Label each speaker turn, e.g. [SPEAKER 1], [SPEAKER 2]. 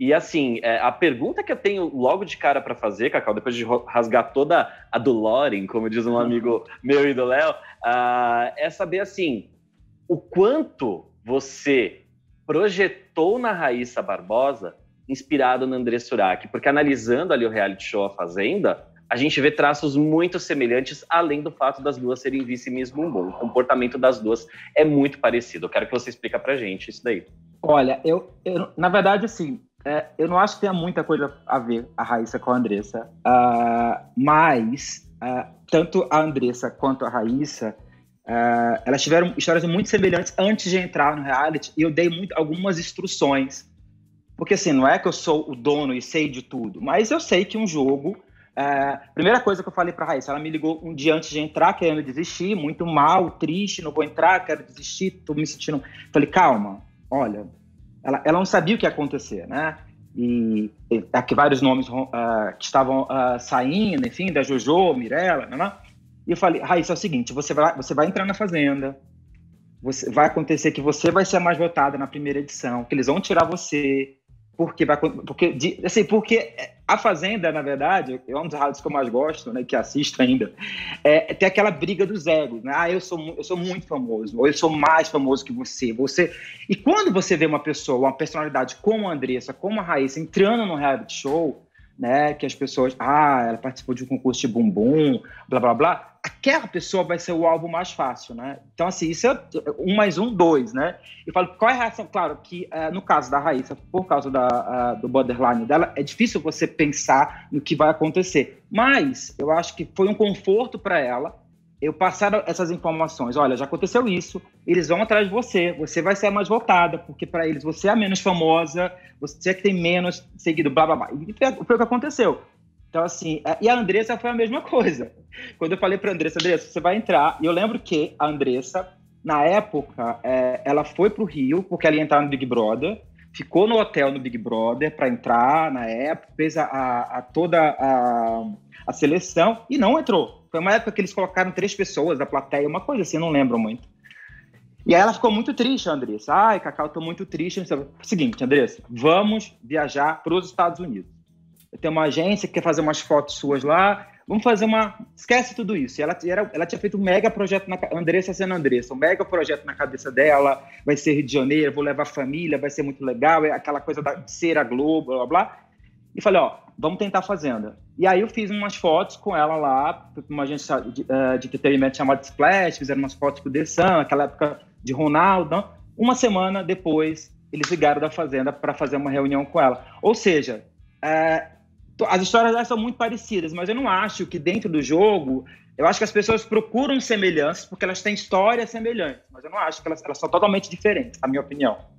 [SPEAKER 1] E assim, é, a pergunta que eu tenho logo de cara para fazer, Cacau, depois de rasgar toda a do Loren, como diz um amigo uhum. meu e do Léo, uh, é saber assim, o quanto você projetou na Raíssa Barbosa inspirado no André Surak, porque analisando ali o reality show A Fazenda, a gente vê traços muito semelhantes, além do fato das duas serem vice Miss Bumbum. O comportamento das duas é muito parecido. Eu quero que você explique pra gente isso daí.
[SPEAKER 2] Olha, eu, eu na verdade, assim, é, eu não acho que tenha muita coisa a ver a Raíssa com a Andressa, uh, mas uh, tanto a Andressa quanto a Raíssa, uh, elas tiveram histórias muito semelhantes antes de entrar no reality e eu dei muito, algumas instruções. Porque assim, não é que eu sou o dono e sei de tudo, mas eu sei que um jogo primeira coisa que eu falei para a Raíssa, ela me ligou um dia antes de entrar, querendo desistir, muito mal, triste, não vou entrar, quero desistir, tô me sentindo. Falei, calma, olha, ela, ela não sabia o que ia acontecer, né? E, e aqui é vários nomes uh, que estavam uh, saindo, enfim, da Jojo, Mirella, né? né? E eu falei, Raíssa, é o seguinte, você vai, você vai entrar na Fazenda, você, vai acontecer que você vai ser a mais votada na primeira edição, que eles vão tirar você, porque vai porque assim, porque é, a fazenda, na verdade, é um dos rádios que eu mais gosto, né, que assisto ainda. É, tem aquela briga dos egos, né? Ah, eu sou eu sou muito famoso, ou eu sou mais famoso que você. Você E quando você vê uma pessoa, uma personalidade como a Andressa, como a Raíssa entrando no reality show, né, que as pessoas, ah, ela participou de um concurso de bumbum, blá blá blá, qualquer pessoa vai ser o alvo mais fácil, né? Então, assim, isso é um mais um, dois, né? E falo, qual é a reação? Claro que uh, no caso da Raíssa, por causa da, uh, do borderline dela, é difícil você pensar no que vai acontecer. Mas eu acho que foi um conforto para ela eu passar essas informações. Olha, já aconteceu isso, eles vão atrás de você, você vai ser a mais votada, porque para eles você é a menos famosa, você é que tem menos seguido, blá blá blá. E foi o que aconteceu. Então, assim, e a Andressa foi a mesma coisa. Quando eu falei para Andressa, Andressa, você vai entrar, e eu lembro que a Andressa, na época, é, ela foi para o Rio, porque ela ia entrar no Big Brother, ficou no hotel no Big Brother para entrar na época, fez a, a, a toda a, a, seleção e não entrou. Foi uma época que eles colocaram três pessoas da plateia, uma coisa assim, não lembro muito. E aí ela ficou muito triste, Andressa. Ai, Cacau, tô muito triste. Seguinte, Andressa, vamos viajar para os Estados Unidos tem uma agência que quer fazer umas fotos suas lá, vamos fazer uma. Esquece tudo isso. Ela, era, ela tinha feito um mega projeto na Andressa sendo Andressa, um mega projeto na cabeça dela, vai ser Rio de Janeiro, vou levar a família, vai ser muito legal, é aquela coisa da cera Globo, blá blá. blá. E falei, ó, vamos tentar fazenda. E aí eu fiz umas fotos com ela lá, uma agência de, uh, entretenimento chamada Splash, fizeram umas fotos com o Dessan, aquela época de Ronaldo. Não? Uma semana depois, eles ligaram da fazenda para fazer uma reunião com ela. Ou seja, eh, as histórias elas são muito parecidas, mas eu não acho que dentro do jogo, eu acho que as pessoas procuram semelhanças porque elas têm histórias semelhantes, mas eu não acho que elas, elas são totalmente diferentes, a minha opinião.